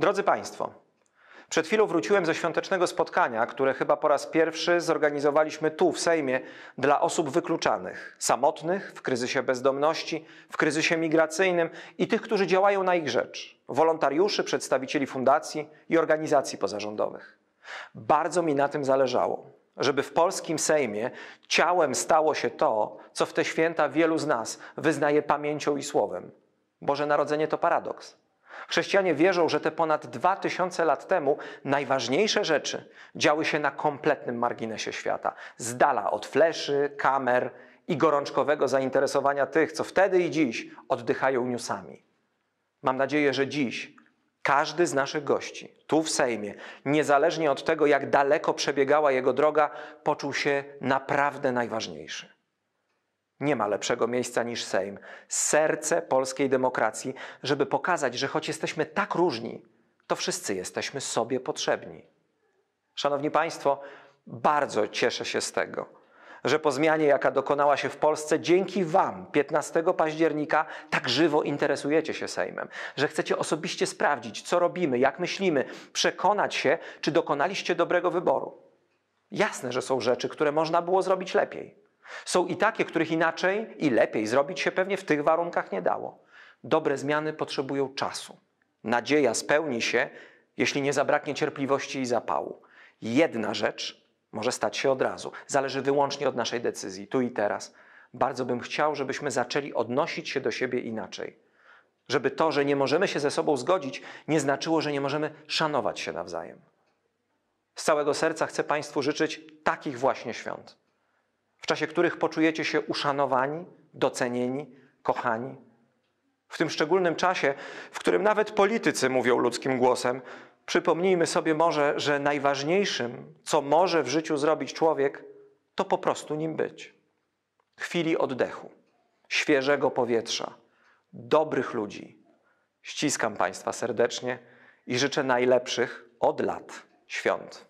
Drodzy Państwo, przed chwilą wróciłem ze świątecznego spotkania, które chyba po raz pierwszy zorganizowaliśmy tu, w Sejmie, dla osób wykluczanych, samotnych, w kryzysie bezdomności, w kryzysie migracyjnym i tych, którzy działają na ich rzecz wolontariuszy, przedstawicieli fundacji i organizacji pozarządowych. Bardzo mi na tym zależało, żeby w polskim Sejmie ciałem stało się to, co w te święta wielu z nas wyznaje pamięcią i słowem. Boże Narodzenie to paradoks. Chrześcijanie wierzą, że te ponad 2000 lat temu najważniejsze rzeczy działy się na kompletnym marginesie świata, z dala od fleszy, kamer i gorączkowego zainteresowania tych, co wtedy i dziś oddychają newsami. Mam nadzieję, że dziś każdy z naszych gości tu w Sejmie, niezależnie od tego, jak daleko przebiegała jego droga, poczuł się naprawdę najważniejszy. Nie ma lepszego miejsca niż Sejm, serce polskiej demokracji, żeby pokazać, że choć jesteśmy tak różni, to wszyscy jesteśmy sobie potrzebni. Szanowni Państwo, bardzo cieszę się z tego, że po zmianie, jaka dokonała się w Polsce, dzięki Wam 15 października tak żywo interesujecie się Sejmem, że chcecie osobiście sprawdzić, co robimy, jak myślimy, przekonać się, czy dokonaliście dobrego wyboru. Jasne, że są rzeczy, które można było zrobić lepiej. Są i takie, których inaczej i lepiej zrobić się pewnie w tych warunkach nie dało. Dobre zmiany potrzebują czasu. Nadzieja spełni się, jeśli nie zabraknie cierpliwości i zapału. Jedna rzecz może stać się od razu. Zależy wyłącznie od naszej decyzji, tu i teraz. Bardzo bym chciał, żebyśmy zaczęli odnosić się do siebie inaczej. Żeby to, że nie możemy się ze sobą zgodzić, nie znaczyło, że nie możemy szanować się nawzajem. Z całego serca chcę Państwu życzyć takich właśnie świąt czasie których poczujecie się uszanowani, docenieni, kochani. W tym szczególnym czasie, w którym nawet politycy mówią ludzkim głosem, przypomnijmy sobie może, że najważniejszym, co może w życiu zrobić człowiek, to po prostu nim być. Chwili oddechu, świeżego powietrza, dobrych ludzi. Ściskam Państwa serdecznie i życzę najlepszych od lat świąt.